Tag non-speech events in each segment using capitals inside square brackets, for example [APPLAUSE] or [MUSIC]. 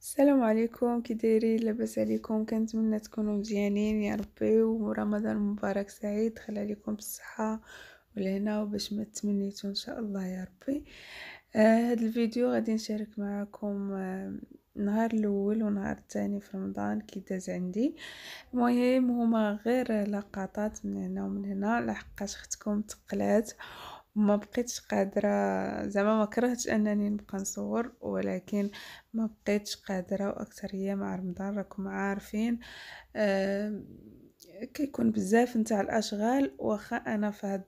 السلام عليكم كي دايرين لاباس عليكم كنتمنى تكونوا مزيانين يا ربي ورمضان مبارك سعيد خلى لكم بالصحه والهنا وباش ما تمنيتو ان شاء الله يا ربي آه هاد الفيديو غادي نشارك معكم آه النهار الاول ونهار الثاني في رمضان كي داز عندي المهم هما غير لقطات من هنا ومن هنا لحقاش اختكم تقلات ما بقيتش قادرة زعما ما كرهتش انني نبقى نصور ولكن ما بقيتش قادرة واكثر هي مع رمضان راكم عارفين كيكون بزاف نتاع الاشغال واخا انا فهاد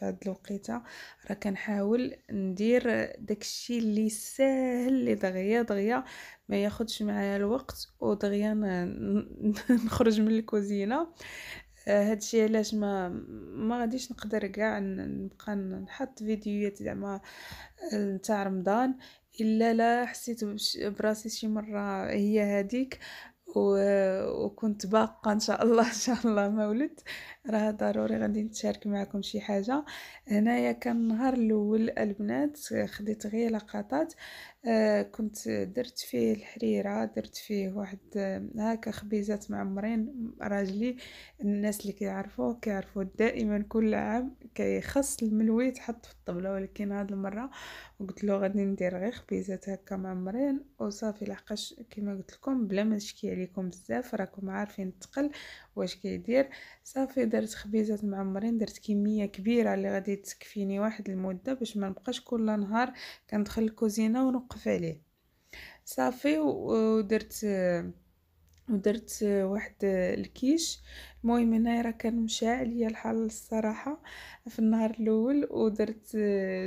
فهاد الوقيته راه كنحاول ندير داكشي اللي ساهل اللي دغيا دغيا ما ياخدش معايا الوقت ودغيا نخرج من الكوزينه آه، هادشي علاش ما ما غاديش نقدر كاع نبقى نحط فيديوهات زعما آه، نتاع رمضان الا لا حسيت براسي شي مره هي هذيك وكنت باقه ان شاء الله ان شاء الله ما ولدت راه ضروري غادي نتشارك معكم شي حاجه هنايا كان النهار الاول البنات خديت غير لقطات آه كنت درت فيه الحريره درت فيه واحد هكا خبيزات معمرين راجلي الناس اللي كيعرفوه كيعرفوا دائما كل عام كيخص الملوي تحط في الطبله ولكن هاد المره قلت له غادي ندير غير خبيزات هكا معمرين وصافي لحقاش كما قلت لكم بلا ما نشكي عليكم بزاف راكم عارفين الثقل واش كيدير صافي درت خبيزات معمرين درت كميه كبيره اللي غادي تكفيني واحد المده باش ما نبقاش كل نهار كندخل الكوزينه ونوقف عليه صافي ودرت ودرت واحد الكيش المهم هنايا راه كان مشاع ليا الحال الصراحه في النهار الاول ودرت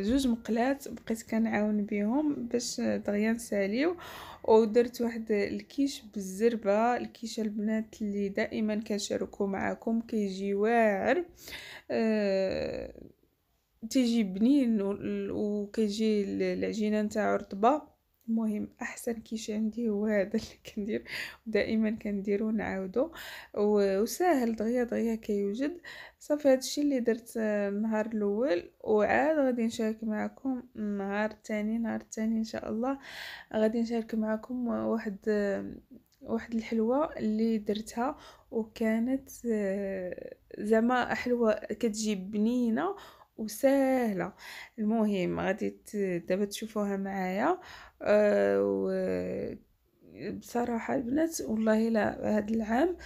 جوج مقلات بقيت كنعاون بهم باش دغيا نساليو ودرت واحد الكيش بالزربه الكيش البنات اللي دائما كنشاركو معاكم كيجي واعر أه تيجي بنين وكيجي العجينه نتاعو رطبه المهم احسن كيش عندي هو هذا اللي [LAUGHS] كندير دائما كنديرو نعاودو وساهل دغيا دغيا كيوجد صافي هادشي اللي درت آه، النهار الاول وعاد غادي نشارك معكم النهار الثاني نهار الثاني ان شاء الله غادي نشارك معكم واحد آه، واحد الحلوه اللي درتها وكانت آه، زعما حلوه كتجي بنينه وسهله المهم غادي دابا تشوفوها معايا آه، و بصراحه البنات والله الا هذا العام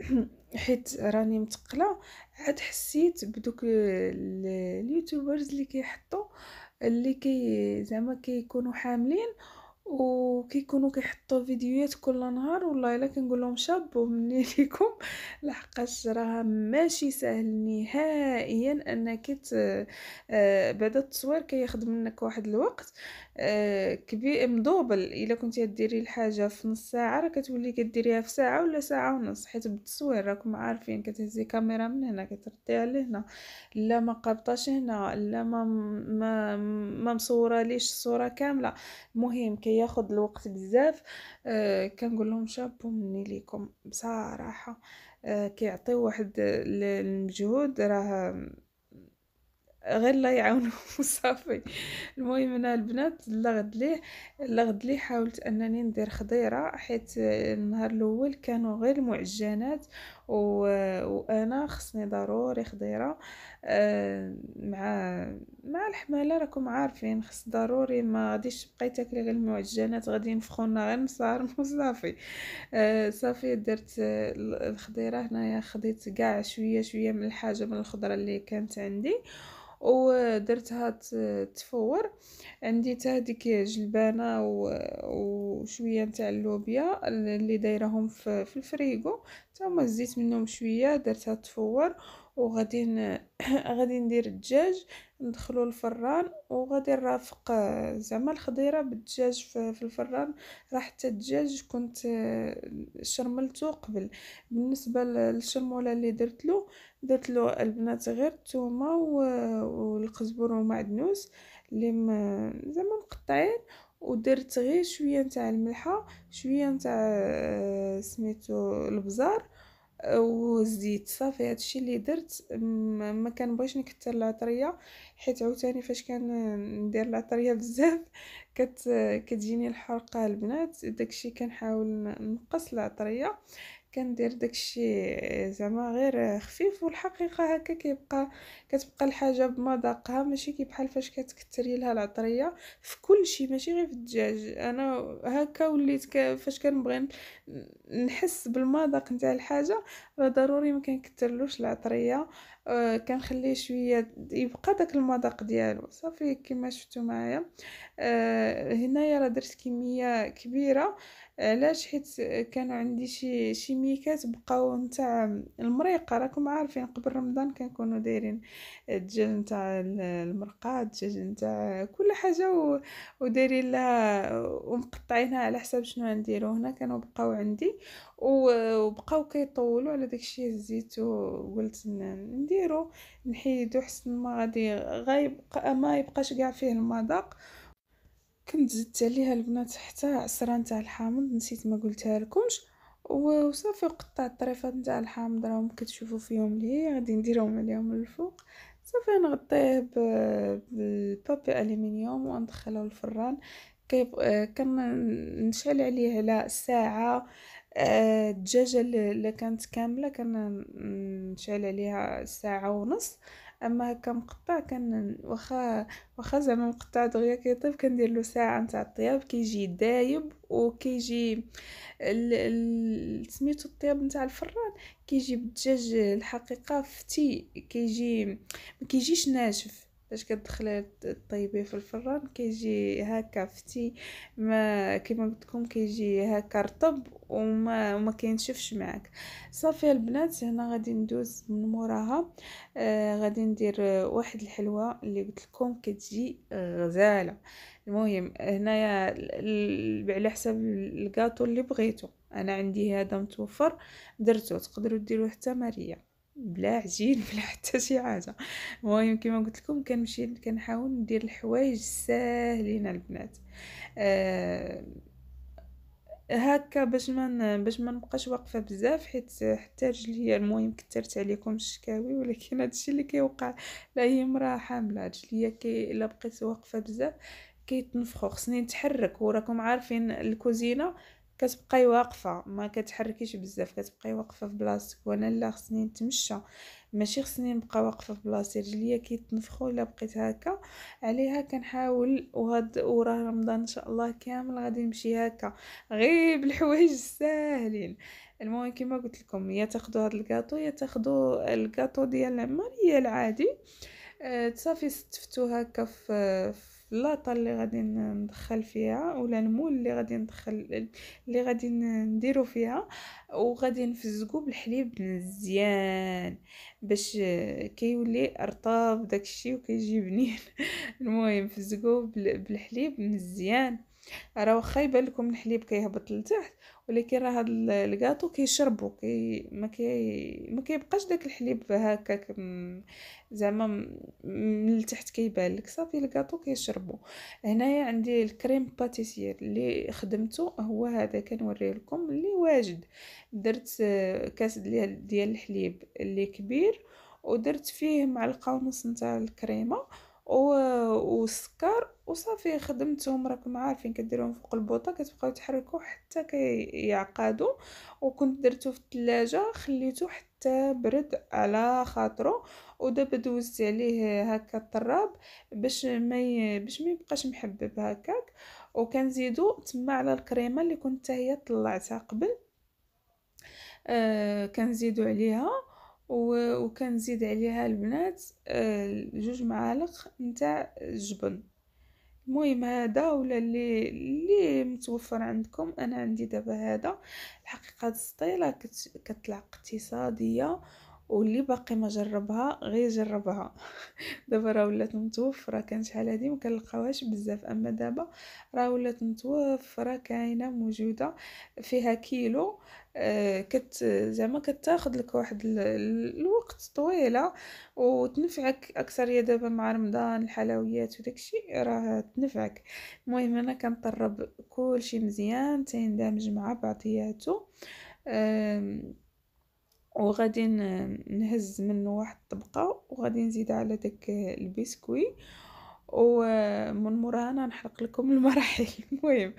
[CLEARS THROAT] حيت راني متقله عاد حسيت بدوك اليوتيوبرز اللي كيحطوا اللي كي زعما كيكونوا حاملين وكيكونوا كيحطوا فيديوهات كل نهار والله الا كنقول لهم شابو مني [LAUGHS] ليكم لحقاش راه ماشي سهل نهائيا انك آه، بعد التصوير كياخذ منك واحد الوقت آه، كبير مضوبل الا كنتي ديري الحاجه في نص ساعه راه كتولي كديريها في ساعه ولا ساعه ونص حيت بالتصوير راكم عارفين كتهزي كاميرا من هنا كترديها لهنا لا ما قابطاش هنا لا ما ما, ما مصوره ليش الصوره كامله المهم كياخد كي الوقت بزاف أه كنقول لهم شابو مني ليكم بصراحه أه كيعطيو واحد المجهود راه غير لا يعاونوا وصافي [LAUGHS] المهم انا البنات لغد ليه لغد ليه حاولت انني ندير خضيره حيت النهار الاول كانوا غير معجنات و... وانا خصني ضروري خضيره آه، مع مع الحماله راكم عارفين خص ضروري ما غاديش تبقاي تاكلي غير المعجنات غادي ينفخونا غير مسار وصافي [LAUGHS] آه، صافي درت الخضيره هنايا خديت كاع شويه شويه من الحاجه من الخضره اللي كانت عندي هاد تفور عندي هذيك جلبانه وشويه نتاع اللوبيا اللي دايرهم في الفريغو حتى هما زيت منهم شويه درتها تفور وغادي [COUGHS] غادي ندير الدجاج ندخلو الفران وغادي نرافق آه، زعما الخضيره بالدجاج في الفران راه حتى الدجاج كنت آه، شرملته قبل بالنسبه للشرموله اللي درت له درت له البنات غير الثومه والقزبر ومعدنوس اللي زعما مقطعين ودرت غير شويه نتاع الملحه شويه نتاع آه، سميتو البزار وزيت صافي هادشي اللي درت ما بغيش نكثر العطريه حيت عاوتاني فاش ندير العطريه بزاف [LAUGHS] كت كتجيني الحرقه البنات داكشي كنحاول نقص العطريه كندير داكشي زعما غير خفيف والحقيقه هكا كيبقى كتبقى الحاجه بمذاقها ماشي كي بحال فاش كتكثري لها العطريه في كل شيء ماشي غير في الدجاج انا هكا وليت فاش كنبغي نحس بالمذاق نتاع الحاجه راه ضروري ما كنكثرلوش العطريه آه، كنخليه شويه يبقى داك المذاق ديالو صافي كما شفتوا معايا آه، هنايا راه درت كميه كبيره علاش حيت كانوا عندي شي شي ميكات بقاو نتاع المريقه راكم عارفين قبل رمضان كنكونوا دايرين الدجاج نتاع المرقه الدجاج نتاع كل حاجه ودايرين لها ومقطعينها على حساب شنو نديرو هنا كانوا بقاو عندي وبقاو كيطولوا على داكشي الزيت وقلت نديرو نحيدو حسن ما غادي غيبقى ما يبقاش كاع فيه المذاق كنت زدت عليها البنات حتى عصره نتاع الحامض نسيت ما قلتها لكمش وصافي قطعت الطريفات نتاع الحامض راهم كتشوفوا فيهم لي غادي نديرهم عليهم الفوق صافي نغطيه بالبابي الومنيوم وندخله الفران كيب كنشعل عليه على ساعه آه، الدجاجه اللي كانت كامله نشعل عليها ساعه ونص اما هكا مقطع كان واخا واخا زعما مقطع دغيا كيطيب كندير له ساعه نتاع الطياب كيجي دايب وكيجي سميتو الطياب نتاع الفران كيجي بالدجاج الحقيقه فتي كيجي ما كيجيش ناشف فاش كتدخلي طيبيه في الفران كيجي هكا فتي ما كيما قلت لكم كيجي هكا رطب وما وما كينشفش معك صافي البنات هنا غادي ندوز من موراها آه غادي ندير واحد الحلوه اللي قلت لكم كتجي غزاله المهم هنايا على حساب الكاطو اللي بغيتو انا عندي هذا متوفر درتو تقدروا ديروه حتى ماريه بلا عجين [LAUGHS] بلا حتى شي حاجه المهم كما قلت لكم كنمشي كنحاول ندير الحوايج ساهلين على البنات آه هكا باش ما باش ما نبقاش واقفه بزاف حيت حتى رجليا المهم كثرت عليكم الشكاوي ولكن هادشي اللي كيوقع لا هي امراه حامله رجليا كي الا بقيت واقفه بزاف كيتنفخوا خصني نتحرك وراكم عارفين الكوزينه كتبقاي واقفه ما كتحركيش بزاف كتبقاي واقفه في بلاصتك وانا لا خصني نتمشى ماشي خصني نبقى واقفه في بلاصتي رجليا كيتنفخوا الا بقيت هكا عليها كنحاول وهاد وراه رمضان ان شاء الله كامل غادي نمشي هكا غير بالحوايج الساهلين المهم كما قلت لكم يا تاخذوا هاد الكاطو يا تاخذوا الكاطو ديال العماريه العادي آه، صافي ستفتو هكا في اللاطه اللي غادي ندخل فيها ولا المول اللي غادي ندخل اللي غادي نديرو فيها وغادي نفزقو بالحليب مزيان باش كيولي رطاب داكشي وكيجي بنين [LAUGHS] المهم فزقو بالحليب مزيان راه واخا يبان لكم الحليب كيهبط لتحت ولكن راه هاد الكاطو كيشربو كي ما كي ما كيبقاش داك الحليب هكاك زعما من التحت كيبان لك صافي الكاطو كيشربو هنايا عندي الكريم باتيسير اللي خدمته هو هذا كنوري لكم اللي واجد درت آه، كاس ديال الحليب اللي كبير ودرت فيه معلقه ونص نتاع الكريمه وسكر وصافي خدمتهم راكم عارفين كديرهم فوق البوطه كتبقاو تحركوا حتى كيعقدوا وكنت درتو في الثلاجه خليته حتى برد على خاطرو ودابا دوزت عليه هكا الطراب باش ما باش ما يبقاش محبب هكاك وكنزيدو تما على الكريمه اللي كنت هي طلعتها قبل آه كنزيدو عليها وكنزيد عليها البنات آه، جوج معالق نتاع الجبن المهم هذا ولا اللي اللي متوفر عندكم انا عندي دابا هذا الحقيقه هاد كتطلع اقتصاديه واللي باقي ما جربها غير جربها [LAUGHS] دابا راه ولات متوفره كان شحال هادي ما كنلقاوهاش بزاف اما دابا راه ولات متوفره كاينه موجوده فيها كيلو آه، كت زعما كتاخذ لك واحد ال... الوقت طويله وتنفعك اكثر يا دابا مع رمضان الحلويات وداكشي راه تنفعك المهم انا كنطرب كلشي مزيان تندمج مع بعضياته وغادي نهز منه واحد الطبقه وغادي نزيد على داك البسكوي ومن موراها انا نحرق لكم [LAUGHS] المراحل المهم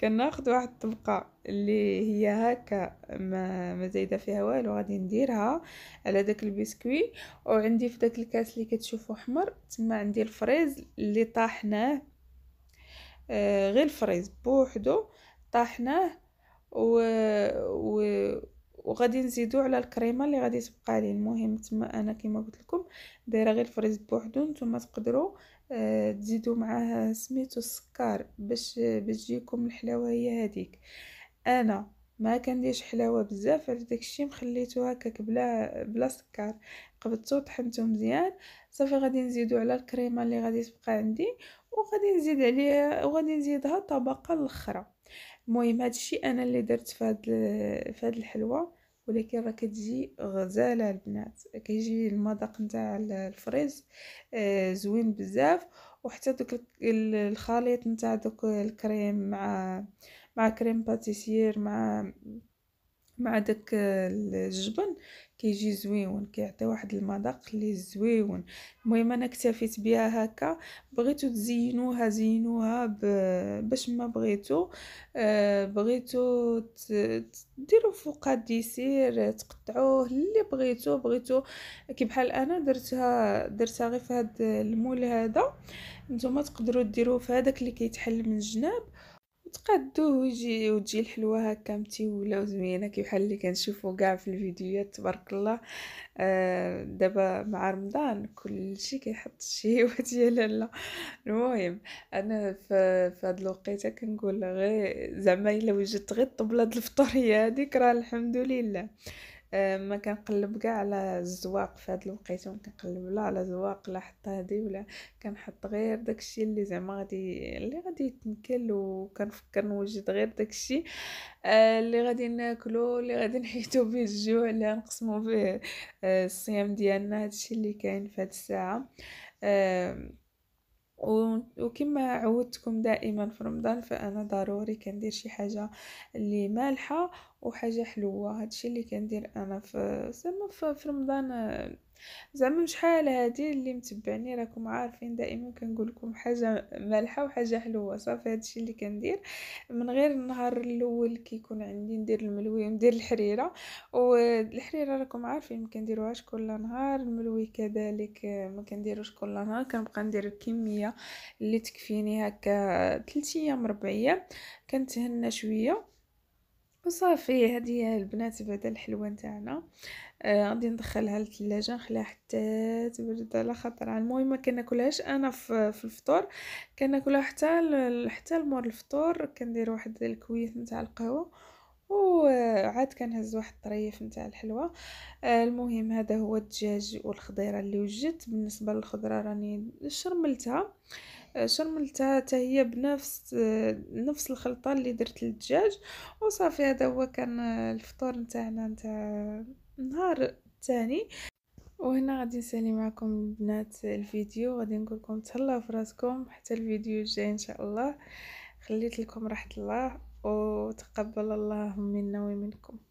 كناخذ واحد الطبقه اللي هي هكا ما, ما زايده فيها والو غادي نديرها على داك البسكوي وعندي في داك الكاس اللي كتشوفوا احمر تما عندي الفريز اللي طاحناه آه غير الفريز بوحدو طاحناه و, و... وغادي نزيدو على الكريمه اللي غادي تبقى لي المهم تما انا كما قلت لكم دايره غير الفريز بوحدو نتوما تقدروا آه، تزيدوا معاه سميتو السكر باش باش تجيكم الحلاوه هي هذيك انا ما كنديرش حلاوه بزاف على داكشي مخليته هكاك بلا بلا سكر قبضته طحنتو مزيان صافي غادي نزيدو على الكريمه اللي غادي تبقى عندي وغادي نزيد عليها وغادي نزيدها طبقه الاخره المهم هادشي انا اللي درت فهاد فهاد الحلوه ولكن راه كتجي غزاله البنات كيجي المذاق نتاع الفريز آه، زوين بزاف وحتى دوك الخليط نتاع دوك الكريم مع مع كريم باتيسير مع مع داك آه، الجبن كيجي زويون كيعطي واحد المذاق اللي زويون المهم انا اكتفيت بها هكا بغيتو تزينوها زينوها باش ما بغيتو آه بغيتو ديروا فوقها الديسير تقطعوه اللي بغيتو بغيتو كي بحال انا درتها درتها غير في هاد المول هذا نتوما تقدروا ديروه في هذاك اللي كيتحل من الجناب تقادوه ويجي وتجي الحلوه هكا متيوله وزوينه كي بحال اللي كنشوفو كاع في الفيديوهات تبارك الله آه دابا مع رمضان كلشي كيحط الشهيوه [LAUGHS] لا المهم انا في, في هاد الوقيته كنقول غير زعما الا وجدت غير الطبله الفطوريه هذيك راه الحمد لله آه، ما كنقلب كاع على الزواق في هاد الوقيته ما كنقلب لا على زواق لا حتى هذه ولا كنحط غير داكشي اللي زعما غادي اللي غادي يتنكل وكنفكر نوجد غير داكشي آه، اللي غادي ناكلو اللي غادي نحيدو به الجوع اللي غنقسمو به آه، الصيام ديالنا هادشي اللي كاين في هاد الساعه وكما عودتكم دائما في رمضان فانا ضروري كندير شي حاجه اللي مالحه وحاجه حلوه هادشي اللي كندير انا في زعما في رمضان زعما شحال هادي اللي متبعني راكم عارفين دائما كنقول لكم حاجه مالحه وحاجه حلوه صافي هادشي اللي كندير من غير النهار الاول كيكون عندي ندير الملوي وندير الحريره والحريره راكم عارفين ما كنديروهاش كل نهار الملوي كذلك ما كنديروش كل نهار كنبقى ندير الكميه اللي تكفيني هكا 3 ايام 4 ايام كنتهنى شويه وصافي هذه هي البنات بعدا الحلوه نتاعنا آه، غادي آه ندخلها للثلاجه نخليها حتى تبرد على خاطر المهم ما كناكلهاش انا في, في الفطور كناكلها حتى حتى مور الفطور كندير واحد الكويت نتاع القهوه وعاد كنهز واحد الطريف نتاع الحلوه آه المهم هذا هو الدجاج والخضيره اللي وجدت بالنسبه للخضره راني شرملتها آه شرملتها حتى هي بنفس نفس الخلطه اللي درت للدجاج وصافي هذا هو كان الفطور نتاعنا نتاع النهار الثاني وهنا غادي نسالي معكم البنات الفيديو غادي نقول لكم تهلاو في راسكم حتى الفيديو الجاي ان شاء الله خليت لكم راحه الله وتقبل الله منا ومنكم